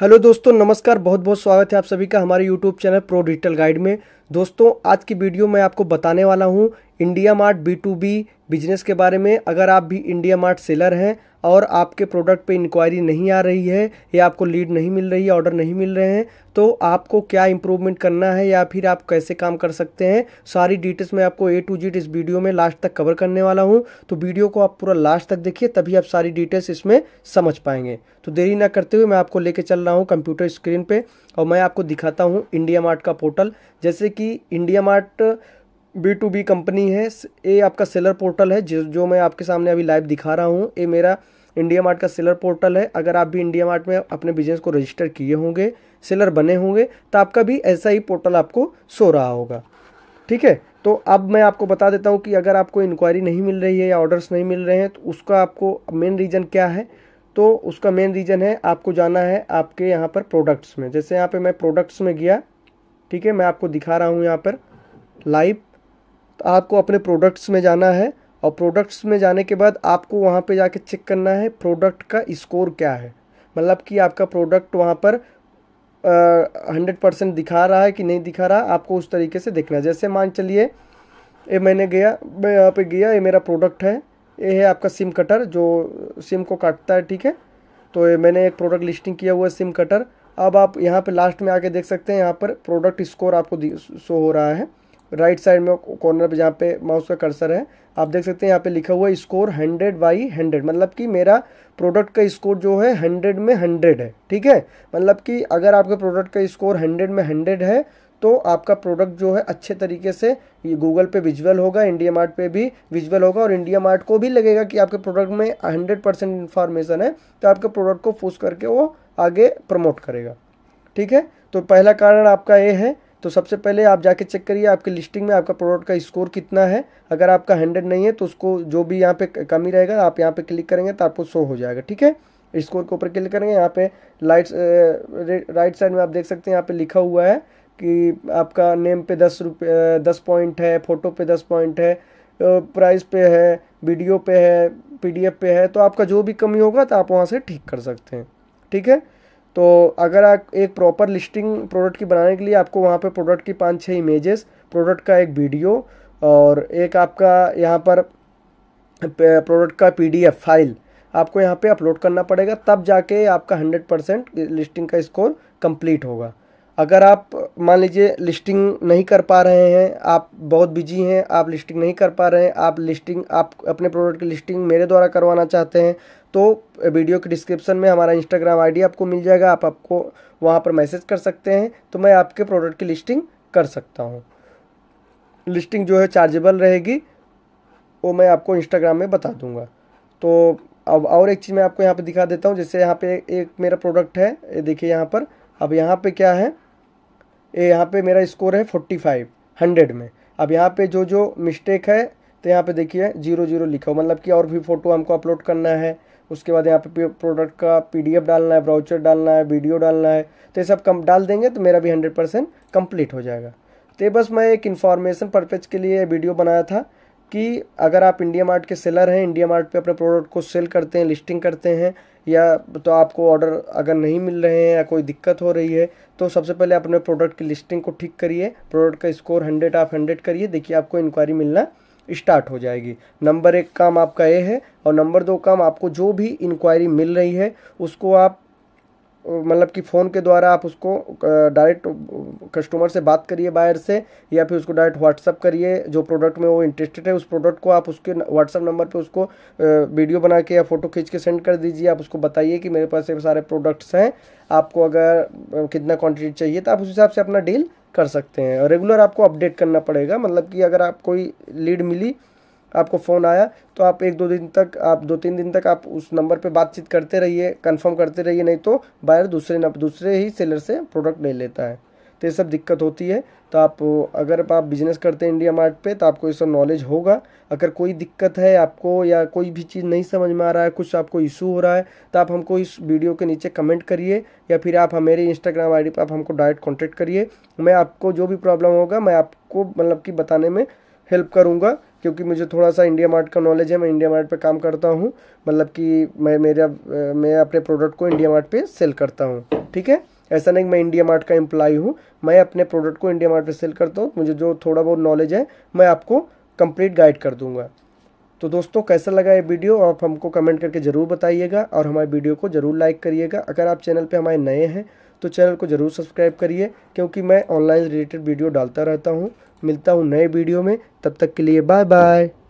hello दोस्तों नमस्कार बहुत बहुत स्वागत है आप सभी का हमारे YouTube channel pro digital guide में दोस्तों आज की वीडियो मैं आपको बताने वाला हूँ India Mart B to B business के बारे में अगर आप भी इंडिया मार्ट सेलर हैं और आपके प्रोडक्ट पे इंक्वायरी नहीं आ रही है या आपको लीड नहीं मिल रही है ऑर्डर नहीं मिल रहे हैं तो आपको क्या इम्प्रूवमेंट करना है या फिर आप कैसे काम कर सकते हैं सारी डिटेल्स मैं आपको ए टू जीट इस वीडियो में लास्ट तक कवर करने वाला हूँ तो वीडियो को आप पूरा लास्ट तक देखिए तभी आप सारी डिटेल्स इसमें समझ पाएंगे तो देरी ना करते हुए मैं आपको लेके चल रहा हूँ कंप्यूटर स्क्रीन पर और मैं आपको दिखाता हूँ इंडिया मार्ट का पोर्टल जैसे कि India Mart B to B company है ये आपका सेलर पोर्टल है जिस जो मैं आपके सामने अभी लाइव दिखा रहा हूँ ये मेरा इंडिया मार्ट का सेलर पोर्टल है अगर आप भी इंडिया मार्ट में अपने बिजनेस को रजिस्टर किए होंगे सेलर बने होंगे तो आपका भी ऐसा ही पोर्टल आपको सो रहा होगा ठीक है तो अब मैं आपको बता देता हूँ कि अगर आपको इंक्वायरी नहीं मिल रही है या ऑर्डर्स नहीं मिल रहे हैं तो उसका आपको मेन रीज़न क्या है तो उसका मेन रीज़न है आपको जाना है आपके यहाँ पर प्रोडक्ट्स में जैसे यहाँ पे मैं प्रोडक्ट्स में गया ठीक है मैं आपको दिखा रहा हूँ यहाँ पर लाइव तो आपको अपने प्रोडक्ट्स में जाना है और प्रोडक्ट्स में जाने के बाद आपको वहाँ पे जाके चेक करना है प्रोडक्ट का स्कोर क्या है मतलब कि आपका प्रोडक्ट वहाँ पर हंड्रेड परसेंट दिखा रहा है कि नहीं दिखा रहा आपको उस तरीके से देखना है जैसे मान चलिए ये मैंने गया मैं यहाँ पे गया ये मेरा प्रोडक्ट है ये है आपका सिम कटर जो सिम को काटता है ठीक है तो ये मैंने एक प्रोडक्ट लिस्टिंग किया हुआ है सिम कटर अब आप यहाँ पर लास्ट में आके देख सकते हैं यहाँ पर प्रोडक्ट स्कोर आपको शो हो रहा है राइट साइड में कॉर्नर पर जहाँ पे माउस का कर्सर है आप देख सकते हैं यहाँ पे लिखा हुआ है स्कोर हंड्रेड बाई हंड्रेड मतलब कि मेरा प्रोडक्ट का स्कोर जो है हंड्रेड में हंड्रेड है ठीक है मतलब कि अगर आपके प्रोडक्ट का स्कोर हंड्रेड में हंड्रेड है तो आपका प्रोडक्ट जो है अच्छे तरीके से ये गूगल पे विजुअल होगा इंडिया मार्ट पे भी विजुअल होगा और इंडिया मार्ट को भी लगेगा कि आपके प्रोडक्ट में हंड्रेड परसेंट इन्फॉर्मेशन है तो आपके प्रोडक्ट को फूस करके वो आगे प्रमोट करेगा ठीक है तो पहला कारण आपका ये है तो सबसे पहले आप जाके चेक करिए आपके लिस्टिंग में आपका प्रोडक्ट का स्कोर कितना है अगर आपका हंड्रेड नहीं है तो उसको जो भी यहाँ पे कमी रहेगा आप यहाँ पे क्लिक करेंगे तो आपको शो हो जाएगा ठीक है स्कोर के ऊपर क्लिक करेंगे यहाँ पे लाइट राइट साइड में आप देख सकते हैं यहाँ पे लिखा हुआ है कि आपका नेम पे दस रुपये दस पॉइंट है फ़ोटो पे दस पॉइंट है प्राइस पे है वीडियो पे है पी पे है तो आपका जो भी कमी होगा तो आप वहाँ से ठीक कर सकते हैं ठीक है तो अगर आप एक प्रॉपर लिस्टिंग प्रोडक्ट की बनाने के लिए आपको वहाँ पर प्रोडक्ट की पाँच छः इमेजेस प्रोडक्ट का एक वीडियो और एक आपका यहाँ पर प्रोडक्ट का पीडीएफ फाइल आपको यहाँ पे अपलोड करना पड़ेगा तब जाके आपका हंड्रेड परसेंट लिस्टिंग का स्कोर कंप्लीट होगा अगर आप मान लीजिए लिस्टिंग नहीं कर पा रहे हैं आप बहुत बिजी हैं आप लिस्टिंग नहीं कर पा रहे हैं आप लिस्टिंग आप अपने प्रोडक्ट की लिस्टिंग मेरे द्वारा करवाना चाहते हैं तो वीडियो के डिस्क्रिप्शन में हमारा इंस्टाग्राम आईडी आपको मिल जाएगा आप आपको वहाँ पर मैसेज कर सकते हैं तो मैं आपके प्रोडक्ट की लिस्टिंग कर सकता हूँ लिस्टिंग जो है चार्जेबल रहेगी वो मैं आपको इंस्टाग्राम में बता दूँगा तो अब और एक चीज़ मैं आपको यहाँ पे दिखा देता हूँ जैसे यहाँ पे एक मेरा प्रोडक्ट है ये देखिए यहाँ पर अब यहाँ पे क्या है ये यहाँ पे मेरा स्कोर है फोर्टी फाइव हंड्रेड में अब यहाँ पे जो जो मिस्टेक है तो यहाँ पे देखिए जीरो जीरो लिखा हो मतलब कि और भी फ़ोटो हमको अपलोड करना है उसके बाद यहाँ पे प्रोडक्ट का पीडीएफ डालना है ब्राउचर डालना है वीडियो डालना है तो ये सब कम डाल देंगे तो मेरा भी हंड्रेड परसेंट कम्प्लीट हो जाएगा तो ये बस मैं एक इन्फॉर्मेशन परपज के लिए वीडियो बनाया था कि अगर आप इंडिया मार्ट के सेलर हैं इंडिया मार्ट पे अपने प्रोडक्ट को सेल करते हैं लिस्टिंग करते हैं या तो आपको ऑर्डर अगर नहीं मिल रहे हैं या कोई दिक्कत हो रही है तो सबसे पहले अपने प्रोडक्ट की लिस्टिंग को ठीक करिए प्रोडक्ट का स्कोर हंड्रेड आप हंड्रेड करिए देखिए आपको इंक्वायरी मिलना स्टार्ट हो जाएगी नंबर एक काम आपका ये है और नंबर दो काम आपको जो भी इंक्वायरी मिल रही है उसको आप मतलब कि फ़ोन के द्वारा आप उसको डायरेक्ट कस्टमर से बात करिए बायर से या फिर उसको डायरेक्ट व्हाट्सअप करिए जो प्रोडक्ट में वो इंटरेस्टेड है उस प्रोडक्ट को आप उसके व्हाट्सअप नंबर पे उसको वीडियो बना के या फ़ोटो खींच के सेंड कर दीजिए आप उसको बताइए कि मेरे पास ये सारे प्रोडक्ट्स हैं आपको अगर कितना क्वान्टिटी चाहिए तो आप उस हिसाब से अपना डील कर सकते हैं और रेगुलर आपको अपडेट करना पड़ेगा मतलब कि अगर आप कोई लीड मिली आपको फ़ोन आया तो आप एक दो दिन तक आप दो तीन दिन तक आप उस नंबर पे बातचीत करते रहिए कंफर्म करते रहिए नहीं तो बायर दूसरे दूसरे ही सेलर से प्रोडक्ट ले लेता है तो ये सब दिक्कत होती है तो आप अगर आप बिजनेस करते हैं इंडिया मार्ट पे तो आपको ये सब नॉलेज होगा अगर कोई दिक्कत है आपको या कोई भी चीज़ नहीं समझ में आ रहा है कुछ आपको इशू हो रहा है तो आप हमको इस वीडियो के नीचे कमेंट करिए या फिर आप हमारे इंस्टाग्राम डी पर आप हमको डायरेक्ट कॉन्टेक्ट करिए मैं आपको जो भी प्रॉब्लम होगा मैं आपको मतलब कि बताने में हेल्प करूँगा क्योंकि मुझे थोड़ा सा इंडिया मार्ट का नॉलेज है मैं इंडिया मार्ट पर काम करता हूँ मतलब कि मैं मेरा मैं अपने प्रोडक्ट को इंडिया मार्ट पे सेल करता हूँ ठीक है ऐसा नहीं मैं इंडिया मार्ट का एम्प्लाई हूँ मैं अपने प्रोडक्ट को इंडिया मार्ट पर सेल करता हूँ मुझे जो थोड़ा बहुत नॉलेज है मैं आपको कंप्लीट गाइड कर दूँगा तो दोस्तों कैसा लगा ये वीडियो आप हमको कमेंट करके ज़रूर बताइएगा और हमारे वीडियो को ज़रूर लाइक करिएगा अगर आप चैनल पे हमारे नए हैं तो चैनल को ज़रूर सब्सक्राइब करिए क्योंकि मैं ऑनलाइन रिलेटेड वीडियो डालता रहता हूँ मिलता हूँ नए वीडियो में तब तक के लिए बाय बाय